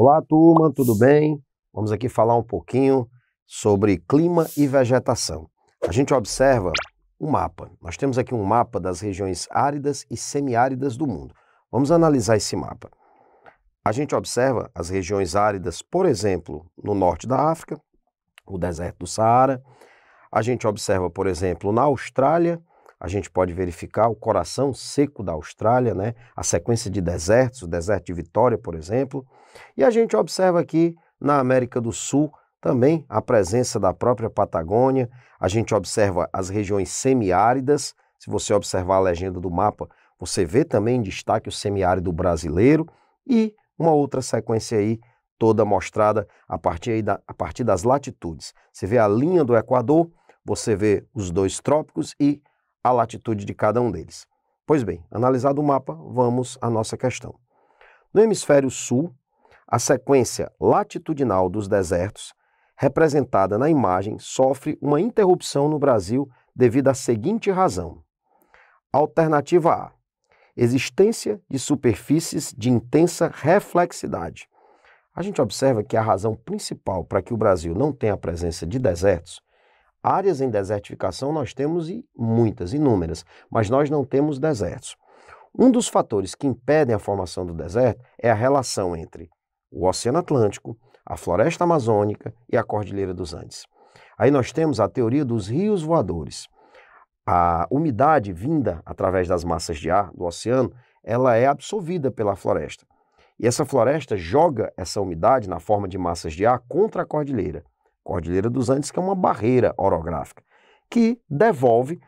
Olá, turma, tudo bem? Vamos aqui falar um pouquinho sobre clima e vegetação. A gente observa um mapa. Nós temos aqui um mapa das regiões áridas e semiáridas do mundo. Vamos analisar esse mapa. A gente observa as regiões áridas, por exemplo, no norte da África, o deserto do Saara. A gente observa, por exemplo, na Austrália, a gente pode verificar o coração seco da Austrália, né? a sequência de desertos, o deserto de Vitória, por exemplo. E a gente observa aqui na América do Sul também a presença da própria Patagônia, a gente observa as regiões semiáridas. Se você observar a legenda do mapa, você vê também em destaque o semiárido brasileiro e uma outra sequência aí toda mostrada a partir, da, a partir das latitudes. Você vê a linha do Equador, você vê os dois trópicos e a latitude de cada um deles. Pois bem, analisado o mapa, vamos à nossa questão. No hemisfério sul, a sequência latitudinal dos desertos, representada na imagem, sofre uma interrupção no Brasil devido à seguinte razão. Alternativa A: existência de superfícies de intensa reflexidade. A gente observa que a razão principal para que o Brasil não tenha a presença de desertos Áreas em desertificação nós temos e muitas, inúmeras, mas nós não temos desertos. Um dos fatores que impedem a formação do deserto é a relação entre o Oceano Atlântico, a Floresta Amazônica e a Cordilheira dos Andes. Aí nós temos a teoria dos rios voadores. A umidade vinda através das massas de ar do oceano, ela é absorvida pela floresta. E essa floresta joga essa umidade na forma de massas de ar contra a cordilheira. Cordilheira dos Andes, que é uma barreira orográfica, que devolve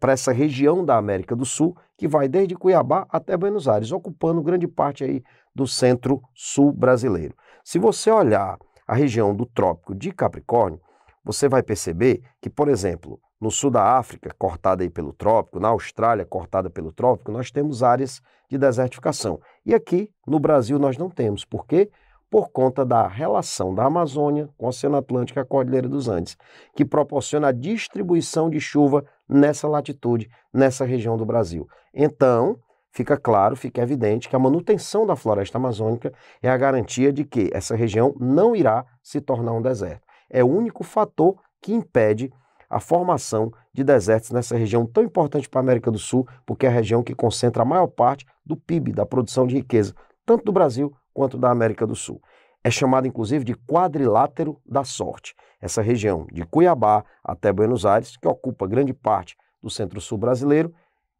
para essa região da América do Sul, que vai desde Cuiabá até Buenos Aires, ocupando grande parte aí do centro-sul brasileiro. Se você olhar a região do Trópico de Capricórnio, você vai perceber que, por exemplo, no sul da África, cortada aí pelo trópico, na Austrália, cortada pelo trópico, nós temos áreas de desertificação. E aqui, no Brasil, nós não temos. Por quê? Porque por conta da relação da Amazônia com o Oceano Atlântico e a Cordilheira dos Andes, que proporciona a distribuição de chuva nessa latitude, nessa região do Brasil. Então, fica claro, fica evidente que a manutenção da floresta amazônica é a garantia de que essa região não irá se tornar um deserto. É o único fator que impede a formação de desertos nessa região tão importante para a América do Sul, porque é a região que concentra a maior parte do PIB, da produção de riqueza, tanto do Brasil quanto da América do Sul. É chamada inclusive de quadrilátero da sorte. Essa região de Cuiabá até Buenos Aires, que ocupa grande parte do centro-sul brasileiro,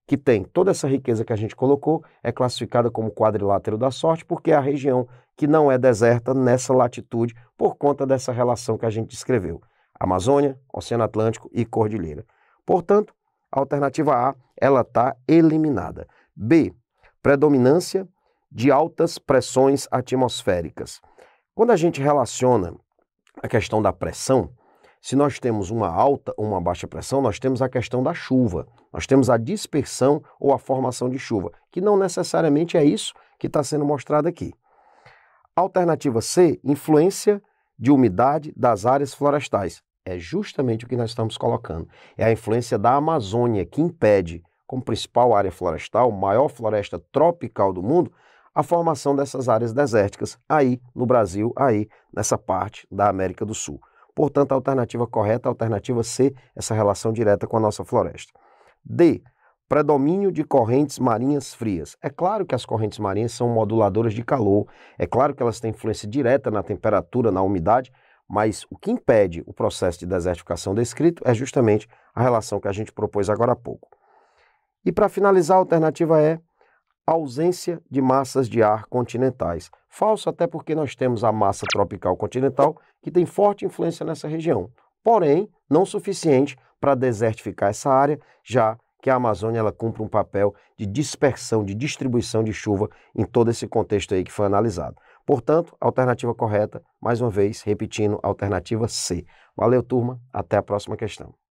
que tem toda essa riqueza que a gente colocou, é classificada como quadrilátero da sorte, porque é a região que não é deserta nessa latitude por conta dessa relação que a gente descreveu: Amazônia, Oceano Atlântico e Cordilheira. Portanto, a alternativa A, ela está eliminada. B, predominância de altas pressões atmosféricas. Quando a gente relaciona a questão da pressão, se nós temos uma alta ou uma baixa pressão, nós temos a questão da chuva, nós temos a dispersão ou a formação de chuva, que não necessariamente é isso que está sendo mostrado aqui. Alternativa C, influência de umidade das áreas florestais. É justamente o que nós estamos colocando. É a influência da Amazônia que impede, como principal área florestal, maior floresta tropical do mundo, a formação dessas áreas desérticas aí no Brasil, aí nessa parte da América do Sul. Portanto, a alternativa correta, a alternativa C, é essa relação direta com a nossa floresta. D. Predomínio de correntes marinhas frias. É claro que as correntes marinhas são moduladoras de calor, é claro que elas têm influência direta na temperatura, na umidade, mas o que impede o processo de desertificação descrito é justamente a relação que a gente propôs agora há pouco. E para finalizar, a alternativa é ausência de massas de ar continentais. Falso até porque nós temos a massa tropical continental, que tem forte influência nessa região. Porém, não suficiente para desertificar essa área, já que a Amazônia ela cumpre um papel de dispersão, de distribuição de chuva em todo esse contexto aí que foi analisado. Portanto, alternativa correta, mais uma vez, repetindo, alternativa C. Valeu, turma. Até a próxima questão.